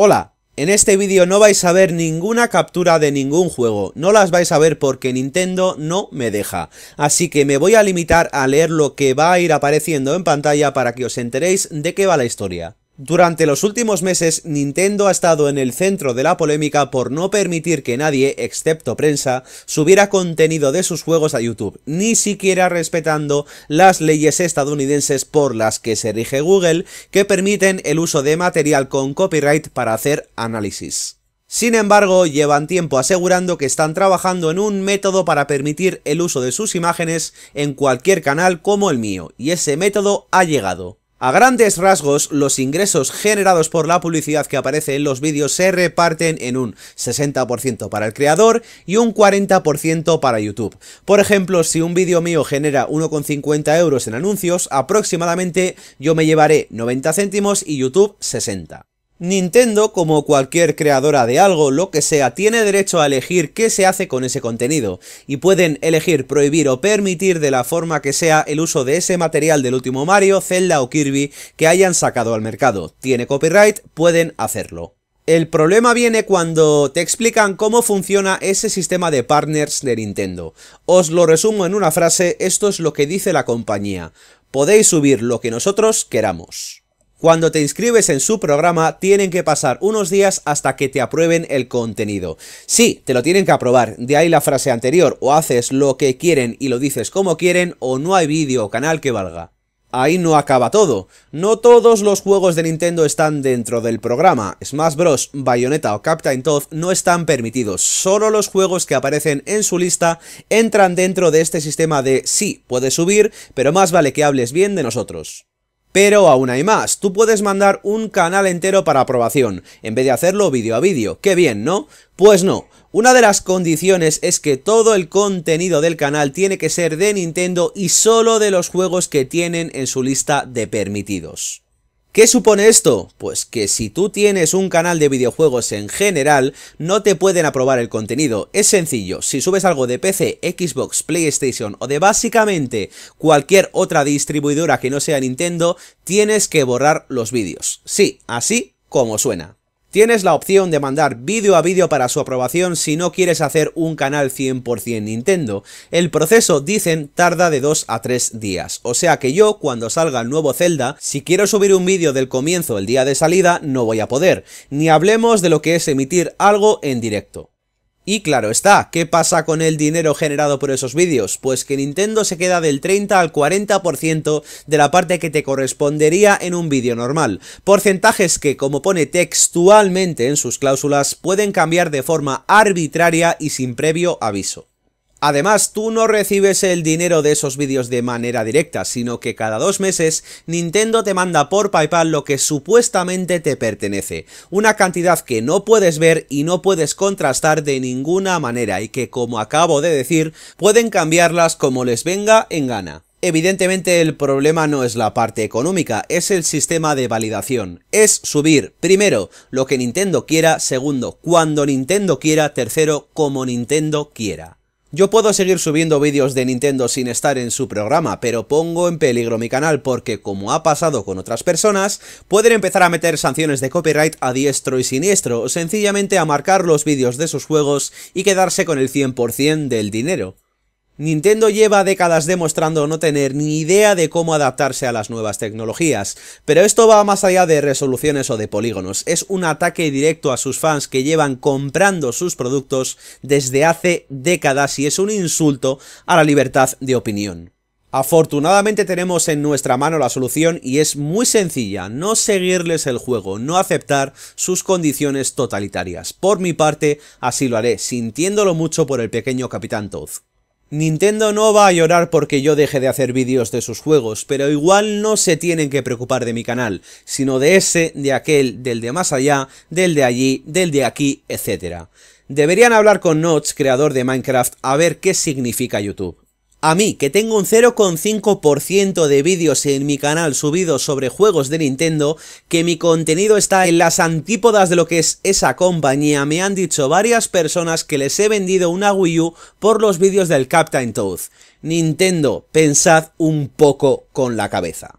Hola, en este vídeo no vais a ver ninguna captura de ningún juego, no las vais a ver porque Nintendo no me deja, así que me voy a limitar a leer lo que va a ir apareciendo en pantalla para que os enteréis de qué va la historia. Durante los últimos meses, Nintendo ha estado en el centro de la polémica por no permitir que nadie, excepto prensa, subiera contenido de sus juegos a YouTube, ni siquiera respetando las leyes estadounidenses por las que se rige Google, que permiten el uso de material con copyright para hacer análisis. Sin embargo, llevan tiempo asegurando que están trabajando en un método para permitir el uso de sus imágenes en cualquier canal como el mío, y ese método ha llegado. A grandes rasgos, los ingresos generados por la publicidad que aparece en los vídeos se reparten en un 60% para el creador y un 40% para YouTube. Por ejemplo, si un vídeo mío genera 1,50 euros en anuncios, aproximadamente yo me llevaré 90 céntimos y YouTube 60. Nintendo, como cualquier creadora de algo, lo que sea, tiene derecho a elegir qué se hace con ese contenido, y pueden elegir prohibir o permitir de la forma que sea el uso de ese material del último Mario, Zelda o Kirby que hayan sacado al mercado. Tiene copyright, pueden hacerlo. El problema viene cuando te explican cómo funciona ese sistema de partners de Nintendo. Os lo resumo en una frase, esto es lo que dice la compañía. Podéis subir lo que nosotros queramos. Cuando te inscribes en su programa, tienen que pasar unos días hasta que te aprueben el contenido. Sí, te lo tienen que aprobar, de ahí la frase anterior, o haces lo que quieren y lo dices como quieren, o no hay vídeo o canal que valga. Ahí no acaba todo. No todos los juegos de Nintendo están dentro del programa. Smash Bros, Bayonetta o Captain Toad no están permitidos. Solo los juegos que aparecen en su lista entran dentro de este sistema de sí, puedes subir, pero más vale que hables bien de nosotros. Pero aún hay más, tú puedes mandar un canal entero para aprobación, en vez de hacerlo vídeo a vídeo. ¡Qué bien, ¿no? Pues no. Una de las condiciones es que todo el contenido del canal tiene que ser de Nintendo y solo de los juegos que tienen en su lista de permitidos. ¿Qué supone esto? Pues que si tú tienes un canal de videojuegos en general, no te pueden aprobar el contenido. Es sencillo, si subes algo de PC, Xbox, PlayStation o de básicamente cualquier otra distribuidora que no sea Nintendo, tienes que borrar los vídeos. Sí, así como suena. Tienes la opción de mandar vídeo a vídeo para su aprobación si no quieres hacer un canal 100% Nintendo. El proceso, dicen, tarda de 2 a 3 días, o sea que yo, cuando salga el nuevo Zelda, si quiero subir un vídeo del comienzo el día de salida, no voy a poder. Ni hablemos de lo que es emitir algo en directo. Y claro está, ¿qué pasa con el dinero generado por esos vídeos? Pues que Nintendo se queda del 30 al 40% de la parte que te correspondería en un vídeo normal. Porcentajes que, como pone textualmente en sus cláusulas, pueden cambiar de forma arbitraria y sin previo aviso. Además, tú no recibes el dinero de esos vídeos de manera directa, sino que cada dos meses Nintendo te manda por PayPal lo que supuestamente te pertenece, una cantidad que no puedes ver y no puedes contrastar de ninguna manera y que, como acabo de decir, pueden cambiarlas como les venga en gana. Evidentemente el problema no es la parte económica, es el sistema de validación. Es subir, primero, lo que Nintendo quiera, segundo, cuando Nintendo quiera, tercero, como Nintendo quiera. Yo puedo seguir subiendo vídeos de Nintendo sin estar en su programa, pero pongo en peligro mi canal porque, como ha pasado con otras personas, pueden empezar a meter sanciones de copyright a diestro y siniestro, o sencillamente a marcar los vídeos de sus juegos y quedarse con el 100% del dinero. Nintendo lleva décadas demostrando no tener ni idea de cómo adaptarse a las nuevas tecnologías, pero esto va más allá de resoluciones o de polígonos, es un ataque directo a sus fans que llevan comprando sus productos desde hace décadas y es un insulto a la libertad de opinión. Afortunadamente tenemos en nuestra mano la solución y es muy sencilla, no seguirles el juego, no aceptar sus condiciones totalitarias. Por mi parte, así lo haré, sintiéndolo mucho por el pequeño Capitán Toad. Nintendo no va a llorar porque yo deje de hacer vídeos de sus juegos, pero igual no se tienen que preocupar de mi canal, sino de ese, de aquel, del de más allá, del de allí, del de aquí, etc. Deberían hablar con Notch, creador de Minecraft, a ver qué significa YouTube. A mí, que tengo un 0,5% de vídeos en mi canal subidos sobre juegos de Nintendo, que mi contenido está en las antípodas de lo que es esa compañía, me han dicho varias personas que les he vendido una Wii U por los vídeos del Captain Toad. Nintendo, pensad un poco con la cabeza.